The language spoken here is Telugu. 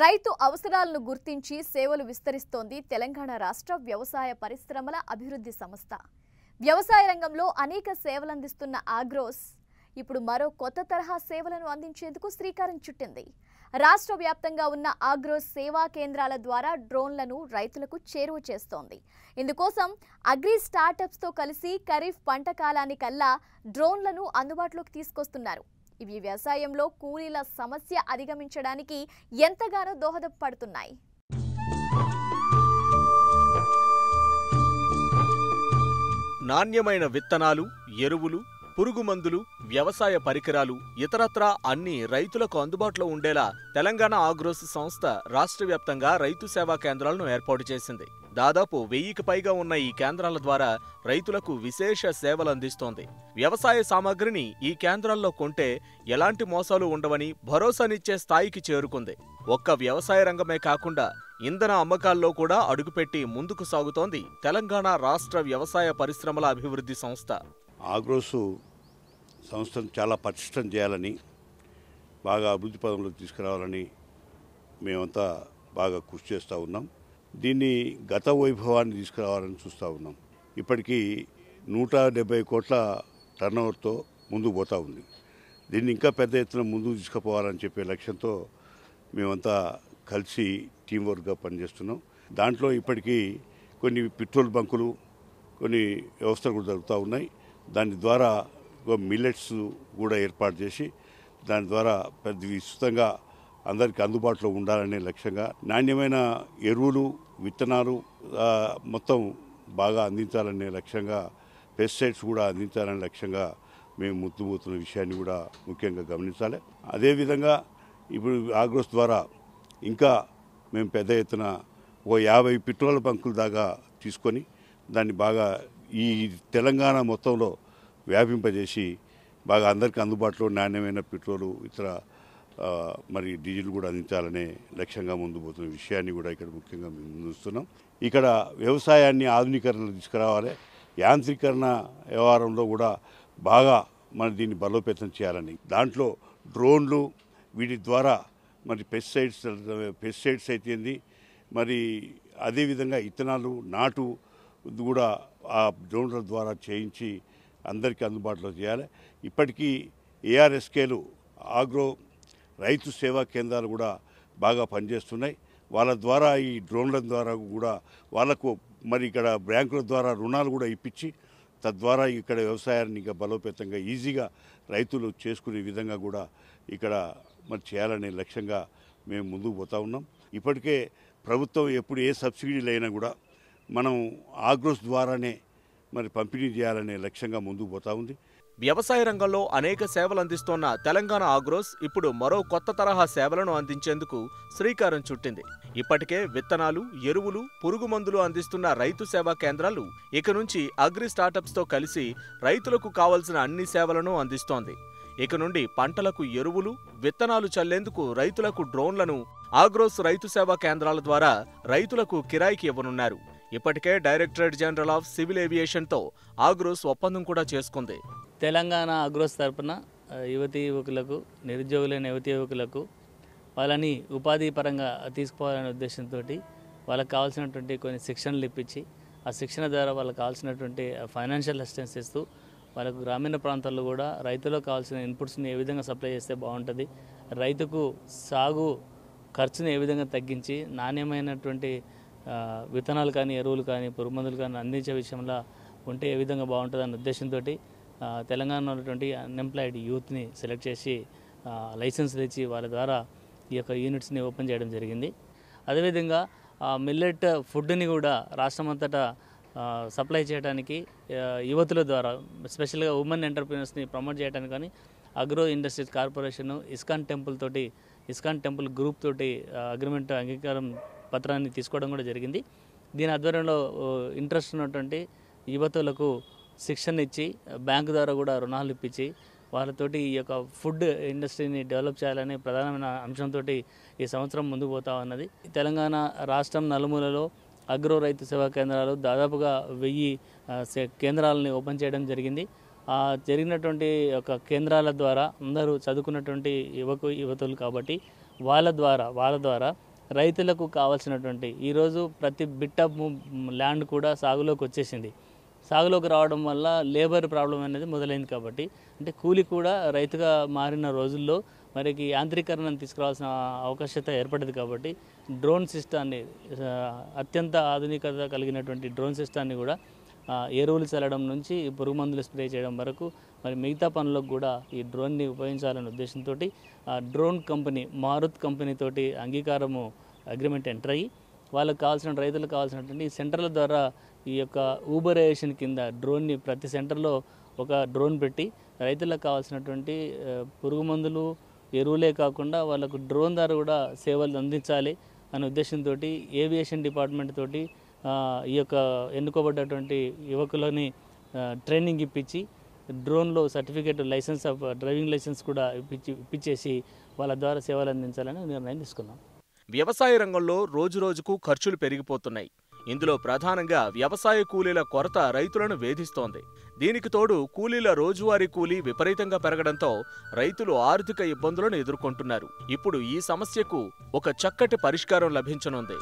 రైతు అవసరాలను గుర్తించి సేవలు విస్తరిస్తోంది తెలంగాణ రాష్ట్ర వ్యవసాయ పరిశ్రమల అభివృద్ధి సంస్థ వ్యవసాయ రంగంలో అనేక సేవలందిస్తున్న ఆగ్రోస్ ఇప్పుడు మరో కొత్త తరహా సేవలను అందించేందుకు శ్రీకారం చుట్టింది రాష్ట్ర వ్యాప్తంగా ఉన్న ఆగ్రో సేవా కేంద్రాల ద్వారా డ్రోన్లను రైతులకు చేరువ చేస్తోంది ఇందుకోసం అగ్రి స్టార్టప్స్తో కలిసి ఖరీఫ్ పంట కాలానికల్లా డ్రోన్లను అందుబాటులోకి తీసుకొస్తున్నారు ఇవి వ్యవసాయంలో కూలీల సమస్య అధిగమించడానికి ఎంతగానో దోహదపడుతున్నాయి నాణ్యమైన విత్తనాలు ఎరువులు పురుగుమందులు వ్యవసాయ పరికరాలు ఇతరత్రా అన్ని రైతులకు అందుబాటులో ఉండేలా తెలంగాణ ఆగ్రోస్ సంస్థ రాష్ట్ర వ్యాప్తంగా రైతు సేవా కేంద్రాలను ఏర్పాటు చేసింది దాదాపు వెయ్యికి పైగా ఉన్న ఈ కేంద్రాల ద్వారా రైతులకు విశేష సేవలు అందిస్తోంది వ్యవసాయ సామాగ్రిని ఈ కేంద్రాల్లో కొంటే ఎలాంటి మోసాలు ఉండవని భరోసానిచ్చే స్థాయికి చేరుకుంది ఒక్క వ్యవసాయ రంగమే కాకుండా ఇంధన అమ్మకాల్లో కూడా అడుగుపెట్టి ముందుకు సాగుతోంది తెలంగాణ రాష్ట్ర వ్యవసాయ పరిశ్రమల అభివృద్ధి సంస్థ ఆగ్రోసు సంస్థను చాలా పటిష్టం చేయాలని బాగా అభివృద్ధి పదంలో తీసుకురావాలని మేమంతా బాగా కృషి చేస్తూ ఉన్నాం దీన్ని గత వైభవాన్ని తీసుకురావాలని చూస్తూ ఉన్నాం ఇప్పటికీ నూట డెబ్బై కోట్ల టర్నోవర్తో ముందుకు పోతూ ఉంది దీన్ని ఇంకా పెద్ద ఎత్తున ముందుకు తీసుకుపోవాలని చెప్పే లక్ష్యంతో మేమంతా కలిసి టీం వర్క్గా పనిచేస్తున్నాం దాంట్లో ఇప్పటికీ కొన్ని పెట్రోల్ బంకులు కొన్ని వ్యవస్థలు కూడా జరుగుతూ ఉన్నాయి దాని ద్వారా మిల్లెట్స్ కూడా ఏర్పాటు చేసి దాని ద్వారా పెద్ద విస్తృతంగా అందరికీ అందుబాటులో ఉండాలనే లక్ష్యంగా నాణ్యమైన ఎరువులు విత్తనాలు మొత్తం బాగా అందించాలనే లక్ష్యంగా పెస్టిసైడ్స్ కూడా అందించాలనే లక్ష్యంగా మేము ముద్దుబోతున్న విషయాన్ని కూడా ముఖ్యంగా గమనించాలి అదేవిధంగా ఇప్పుడు ఆగ్రోస్ ద్వారా ఇంకా మేము పెద్ద ఎత్తున ఒక యాభై పెట్రోల్ బంకుల దాకా తీసుకొని దాన్ని బాగా ఈ తెలంగాణ మొత్తంలో వ్యాపింపజేసి బాగా అందరికీ అందుబాటులో నాణ్యమైన పెట్రోలు ఇతర మరి డీజిల్ కూడా అందించాలనే లక్ష్యంగా ముందు పోతున్న విషయాన్ని కూడా ఇక్కడ ముఖ్యంగా మేము ముందుస్తున్నాం ఇక్కడ వ్యవసాయాన్ని ఆధునీకరణలో తీసుకురావాలి యాంత్రీకరణ వ్యవహారంలో కూడా బాగా మన దీన్ని బలోపేతం చేయాలని దాంట్లో డ్రోన్లు వీటి ద్వారా మరి పెస్టిసైడ్స్ పెస్టిసైడ్స్ అయితేంది మరి అదేవిధంగా ఇత్తనాలు నాటు కూడా ఆ డ్రోన్ల ద్వారా చేయించి అందరికీ అందుబాటులో చేయాలి ఇప్పటికీ ఏఆర్ఎస్కేలు ఆగ్రో రైతు సేవా కేంద్రాలు కూడా బాగా పనిచేస్తున్నాయి వాళ్ళ ద్వారా ఈ డ్రోన్ల ద్వారా కూడా వాళ్ళకు మరి ఇక్కడ బ్యాంకుల ద్వారా రుణాలు కూడా ఇప్పించి తద్వారా ఇక్కడ వ్యవసాయాన్ని ఇంకా బలోపేతంగా ఈజీగా రైతులు చేసుకునే విధంగా కూడా ఇక్కడ మరి చేయాలనే లక్ష్యంగా మేము ముందుకు పోతా ఉన్నాం ఇప్పటికే ప్రభుత్వం ఎప్పుడు ఏ సబ్సిడీలు అయినా కూడా మనం ఆగ్రోస్ ద్వారానే మరి పంపిణీ చేయాలనే లక్ష్యంగా ముందుకు పోతా ఉంది వ్యవసాయ రంగంలో అనేక సేవలు అందిస్తోన్న తెలంగాణ ఆగ్రోస్ ఇప్పుడు మరో కొత్త తరహా సేవలను అందించేందుకు శ్రీకారం చుట్టింది ఇప్పటికే విత్తనాలు ఎరువులు పురుగు అందిస్తున్న రైతు సేవా కేంద్రాలు ఇక నుంచి అగ్రి స్టార్టప్స్తో కలిసి రైతులకు కావలసిన అన్ని సేవలను అందిస్తోంది ఇక నుండి పంటలకు ఎరువులు విత్తనాలు చల్లేందుకు రైతులకు డ్రోన్లను ఆగ్రోస్ రైతు సేవా కేంద్రాల ద్వారా రైతులకు కిరాయికి ఇవ్వనున్నారు ఇప్పటికే డైరెక్టరేట్ జనరల్ ఆఫ్ సివిల్ ఏవియేషన్తో ఆగ్రోస్ ఒప్పందం కూడా చేసుకుంది తెలంగాణ ఆగ్రోస్ తరపున యువతీ యువకులకు నిరుద్యోగులైన యువతీ యువకులకు వాళ్ళని ఉపాధి పరంగా తీసుకోవాలనే ఉద్దేశంతో వాళ్ళకి కావాల్సినటువంటి కొన్ని శిక్షణలు ఇప్పించి ఆ శిక్షణ ద్వారా వాళ్ళకి కావాల్సినటువంటి ఫైనాన్షియల్ అసిస్టెన్స్ ఇస్తూ వాళ్ళకు గ్రామీణ ప్రాంతాల్లో కూడా రైతులకు కావాల్సిన ఇన్పుట్స్ని ఏ విధంగా సప్లై చేస్తే బాగుంటుంది రైతుకు సాగు ఖర్చుని ఏ విధంగా తగ్గించి నాణ్యమైనటువంటి విత్తనాలు కానీ ఎరువులు కానీ పురుగు మందులు కానీ అందించే విషయంలో ఉంటే ఏ విధంగా బాగుంటుంది అన్న ఉద్దేశంతో తెలంగాణలో ఉన్నటువంటి అన్ఎంప్లాయిడ్ యూత్ని సెలెక్ట్ చేసి లైసెన్స్ తెచ్చి వాళ్ళ ద్వారా ఈ యొక్క యూనిట్స్ని ఓపెన్ చేయడం జరిగింది అదేవిధంగా మిల్లెట్ ఫుడ్ని కూడా రాష్ట్రమంతటా సప్లై చేయడానికి యువతుల ద్వారా స్పెషల్గా ఉమెన్ ఎంటర్ప్రీనర్స్ని ప్రమోట్ చేయడానికి కానీ agro industries corporation ISKCON temple తోటి ఇస్కాన్ టెంపుల్ గ్రూప్ తోటి అగ్రిమెంట్ అంగీకారం పత్రాన్ని తీసుకోవడం కూడా జరిగింది దీని ఆధ్వర్యంలో ఇంట్రెస్ట్ ఉన్నటువంటి యువతులకు శిక్షణ ఇచ్చి బ్యాంకు ద్వారా కూడా రుణాలు ఇప్పించి వాళ్ళతోటి ఈ యొక్క ఫుడ్ ఇండస్ట్రీని డెవలప్ చేయాలనే ప్రధానమైన అంశంతో ఈ సంవత్సరం ముందుకు పోతా ఉన్నది తెలంగాణ రాష్ట్రం నలుమూలలో అగ్రో రైతు సేవా కేంద్రాలు దాదాపుగా వెయ్యి కేంద్రాలని ఓపెన్ చేయడం జరిగింది ఆ జరిగినటువంటి ఒక కేంద్రాల ద్వారా అందరూ చదువుకున్నటువంటి యువకు యువతులు కాబట్టి వాళ్ళ ద్వారా వాళ్ళ ద్వారా రైతులకు కావాల్సినటువంటి ఈరోజు ప్రతి బిట్ ల్యాండ్ కూడా సాగులోకి వచ్చేసింది సాగులోకి రావడం వల్ల లేబర్ ప్రాబ్లం అనేది మొదలైంది కాబట్టి అంటే కూలి కూడా రైతుగా మారిన రోజుల్లో మరికి యాంత్రీకరణను తీసుకురావాల్సిన అవకాశత ఏర్పడింది కాబట్టి డ్రోన్ సిస్టాన్ని అత్యంత ఆధునికత కలిగినటువంటి డ్రోన్ సిస్టాన్ని కూడా ఎరువులు చల్లడం నుంచి పురుగు మందులు స్ప్రే చేయడం వరకు మరి మిగతా పనులకు కూడా ఈ డ్రోన్ని ఉపయోగించాలనే ఉద్దేశంతో డ్రోన్ కంపెనీ మారుత్ కంపెనీతోటి అంగీకారము అగ్రిమెంట్ ఎంటర్ అయ్యి వాళ్ళకి కావాల్సిన రైతులకు కావాల్సినటువంటి సెంటర్ల ద్వారా ఈ యొక్క ఊబరేషన్ కింద డ్రోన్ని ప్రతి సెంటర్లో ఒక డ్రోన్ పెట్టి రైతులకు కావాల్సినటువంటి పురుగు మందులు ఎరువులే కాకుండా వాళ్ళకు డ్రోన్ ద్వారా కూడా సేవలు అందించాలి అనే ఉద్దేశంతో ఏవియేషన్ డిపార్ట్మెంట్ తోటి ఈ యొక్క ఎన్నుకోబడ్డటువంటి యువకులని ట్రైనింగ్ ఇప్పించి డ్రోన్లో certificate license of driving license కూడా ఇప్పించి ఇప్పించేసి వాళ్ళ ద్వారా సేవలు అందించాలని నిర్ణయం తీసుకున్నాం వ్యవసాయ రంగంలో రోజు రోజుకు ఖర్చులు పెరిగిపోతున్నాయి ఇందులో ప్రధానంగా వ్యవసాయ కూలీల కొరత రైతులను వేధిస్తోంది దీనికి తోడు కూలీల రోజువారీ కూలీ విపరీతంగా పెరగడంతో రైతులు ఆర్థిక ఇబ్బందులను ఎదుర్కొంటున్నారు ఇప్పుడు ఈ సమస్యకు ఒక చక్కటి పరిష్కారం లభించనుంది